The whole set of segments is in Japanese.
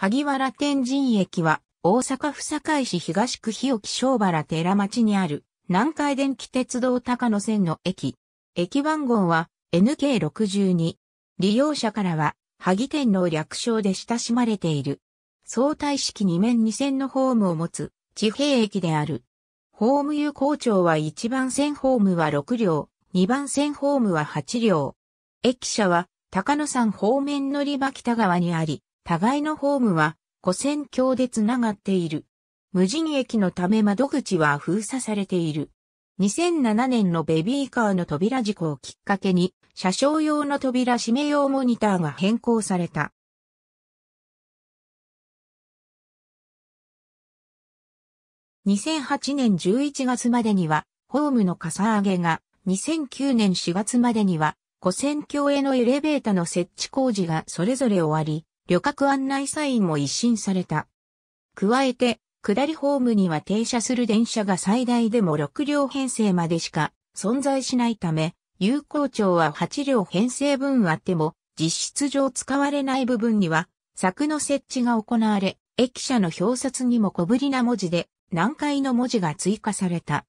萩原天神駅は、大阪府堺市東区日置小原寺町にある、南海電気鉄道高野線の駅。駅番号は NK62。利用者からは、萩天の略称で親しまれている。相対式2面2線のホームを持つ、地平駅である。ホーム有効長は1番線ホームは6両、2番線ホームは8両。駅舎は、高野山方面乗り場北側にあり、互いのホームは古線橋で繋がっている。無人駅のため窓口は封鎖されている。2007年のベビーカーの扉事故をきっかけに、車掌用の扉閉め用モニターが変更された。2008年11月までには、ホームのかさ上げが、2009年4月までには、古線橋へのエレベータの設置工事がそれぞれ終わり、旅客案内サインも一新された。加えて、下りホームには停車する電車が最大でも6両編成までしか存在しないため、有効庁は8両編成分あっても、実質上使われない部分には、柵の設置が行われ、駅舎の表札にも小ぶりな文字で、南海の文字が追加された。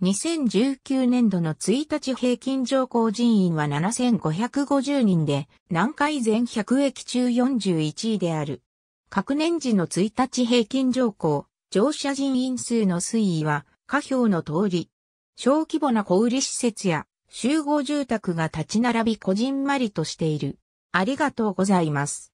2019年度の1日平均乗降人員は7550人で、南海全100駅中41位である。各年時の1日平均乗降、乗車人員数の推移は、下表の通り。小規模な小売施設や集合住宅が立ち並びこじんまりとしている。ありがとうございます。